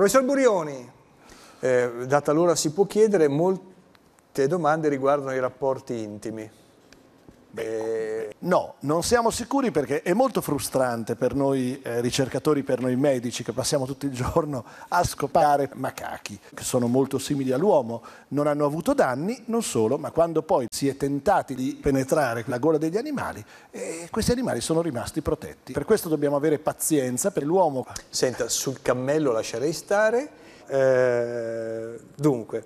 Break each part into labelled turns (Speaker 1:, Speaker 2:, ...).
Speaker 1: Professor Burioni. Eh, data l'ora si può chiedere, molte domande riguardano i rapporti intimi. Beh, eh,
Speaker 2: No, non siamo sicuri perché è molto frustrante per noi eh, ricercatori, per noi medici che passiamo tutto il giorno a scopare macachi che sono molto simili all'uomo, non hanno avuto danni, non solo, ma quando poi si è tentati di penetrare la gola degli animali, eh, questi animali sono rimasti protetti. Per questo dobbiamo avere pazienza per l'uomo. Senta, sul cammello lascerei
Speaker 1: stare. Eh, dunque,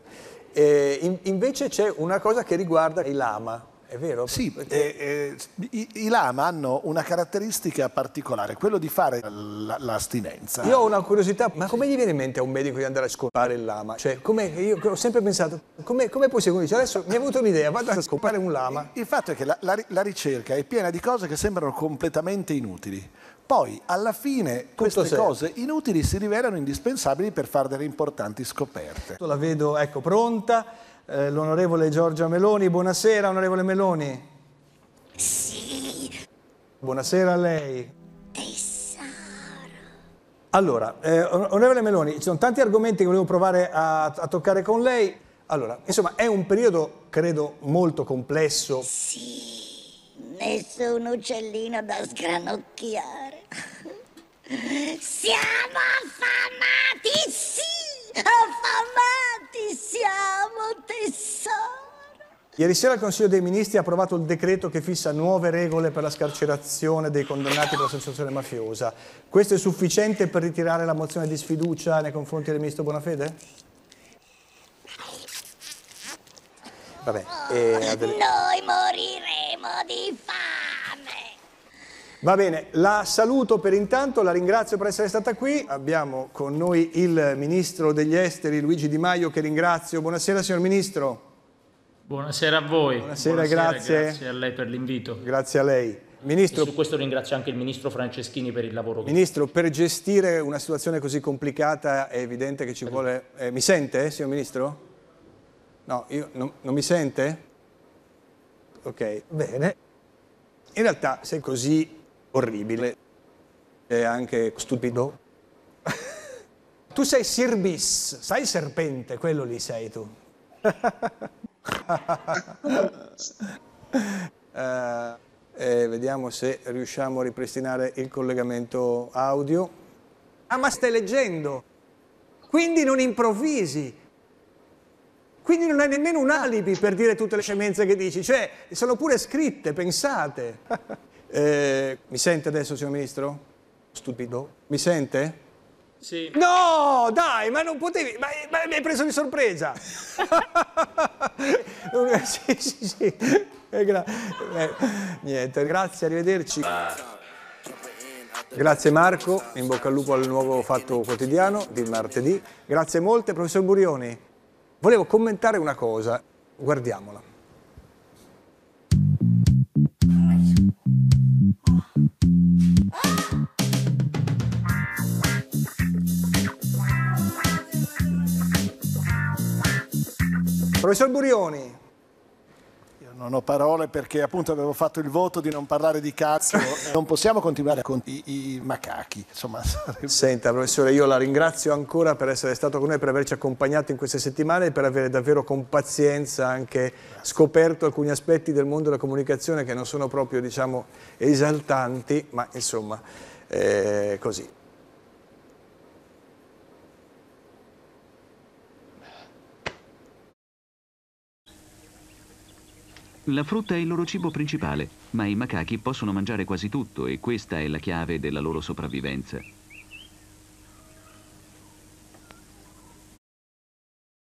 Speaker 1: eh, in, invece c'è
Speaker 2: una cosa che riguarda i lama. È vero? Sì, perché... eh, eh, i, lama hanno una caratteristica particolare, quello di fare l'astinenza. Io ho una curiosità, ma come gli
Speaker 1: viene in mente a un medico di andare a scopare il lama? Cioè, io ho sempre pensato, come è secondo Dice, adesso
Speaker 2: mi è avuto un'idea, vado a scopare un lama. Il, il fatto è che la, la, la ricerca è piena di cose che sembrano completamente inutili. Poi alla fine queste serve. cose inutili si rivelano indispensabili per fare delle importanti scoperte. La
Speaker 1: vedo ecco, pronta
Speaker 2: eh, l'onorevole
Speaker 1: Giorgia Meloni. Buonasera, onorevole Meloni.
Speaker 2: Sì.
Speaker 1: Buonasera a lei. Tesoro. Allora, eh, onorevole Meloni, ci sono tanti argomenti che volevo provare a, a toccare con lei. Allora, insomma, è un periodo, credo, molto complesso. Sì,
Speaker 2: nessun uccellino da sgranocchiare. Siamo
Speaker 1: Ieri sera il Consiglio dei Ministri ha approvato il decreto che fissa nuove regole per la scarcerazione dei condannati per associazione mafiosa. Questo è sufficiente per ritirare la mozione di sfiducia nei confronti del Ministro Bonafede? Vabbè, eh, delle... Noi
Speaker 2: moriremo di fame!
Speaker 1: Va bene, la saluto per intanto, la ringrazio per essere stata qui. Abbiamo con noi il Ministro degli Esteri, Luigi Di Maio, che ringrazio. Buonasera, signor Ministro. Buonasera a voi. Buonasera, Buonasera grazie. grazie a lei per l'invito. Grazie a lei. Ministro, e su questo
Speaker 2: ringrazio anche il Ministro Franceschini per il lavoro. Che
Speaker 1: ministro, per gestire una situazione così complicata è evidente che ci vuole... Eh, mi sente, signor Ministro? No, io, non, non mi sente? Ok, bene. In realtà sei così orribile e anche stupido. tu sei Sirbis, sai il serpente, quello lì sei tu. eh, eh, vediamo se riusciamo a ripristinare il collegamento audio. Ah, ma stai leggendo! Quindi non improvvisi! Quindi non hai nemmeno un alibi per dire tutte le scemenze che dici, cioè sono pure scritte, pensate. eh, mi sente adesso, signor Ministro? Stupido. Mi sente? Sì. No, dai, ma non potevi, ma, ma mi hai preso di sorpresa. sì, sì, sì. Eh, gra eh, niente, grazie, arrivederci. Grazie Marco, in bocca al lupo al nuovo fatto quotidiano di martedì. Grazie molte, professor Burioni. Volevo commentare una cosa, guardiamola.
Speaker 2: Professor Burioni. Io non ho parole perché appunto avevo fatto il voto di non parlare di cazzo. non possiamo continuare con i, i macachi. Insomma.
Speaker 1: Senta, professore, io la ringrazio ancora per essere stato con noi, per averci accompagnato in queste settimane e per avere davvero con pazienza anche scoperto alcuni aspetti del mondo della comunicazione che non sono proprio, diciamo, esaltanti, ma insomma, eh, così.
Speaker 2: La frutta è il loro cibo principale, ma i macachi possono mangiare quasi tutto e questa è la chiave della loro sopravvivenza.